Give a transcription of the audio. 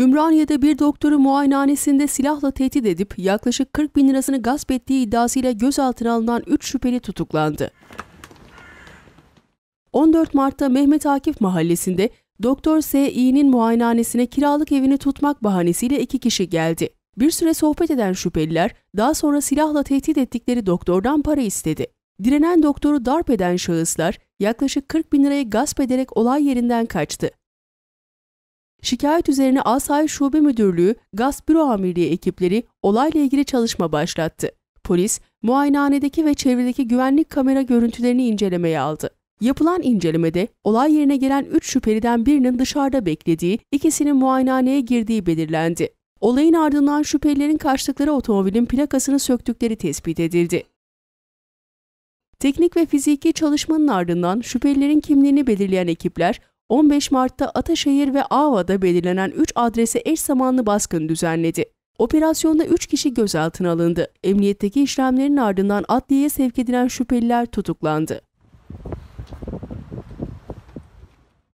Ümraniye'de bir doktoru muayenehanesinde silahla tehdit edip yaklaşık 40 bin lirasını gasp ettiği iddiasıyla gözaltına alınan 3 şüpheli tutuklandı. 14 Mart'ta Mehmet Akif mahallesinde Doktor S.İ'nin muayenehanesine kiralık evini tutmak bahanesiyle iki kişi geldi. Bir süre sohbet eden şüpheliler daha sonra silahla tehdit ettikleri doktordan para istedi. Direnen doktoru darp eden şahıslar yaklaşık 40 bin lirayı gasp ederek olay yerinden kaçtı. Şikayet üzerine Asayi Şube Müdürlüğü Gaz Büro Amirliği ekipleri olayla ilgili çalışma başlattı. Polis, muayenehanedeki ve çevredeki güvenlik kamera görüntülerini incelemeye aldı. Yapılan incelemede olay yerine gelen 3 şüpheliden birinin dışarıda beklediği, ikisinin muayenehaneye girdiği belirlendi. Olayın ardından şüphelilerin kaçtıkları otomobilin plakasını söktükleri tespit edildi. Teknik ve fiziki çalışmanın ardından şüphelilerin kimliğini belirleyen ekipler 15 Mart'ta Ataşehir ve Ava'da belirlenen 3 adrese eş zamanlı baskın düzenledi. Operasyonda 3 kişi gözaltına alındı. Emniyetteki işlemlerin ardından adliyeye sevk edilen şüpheliler tutuklandı.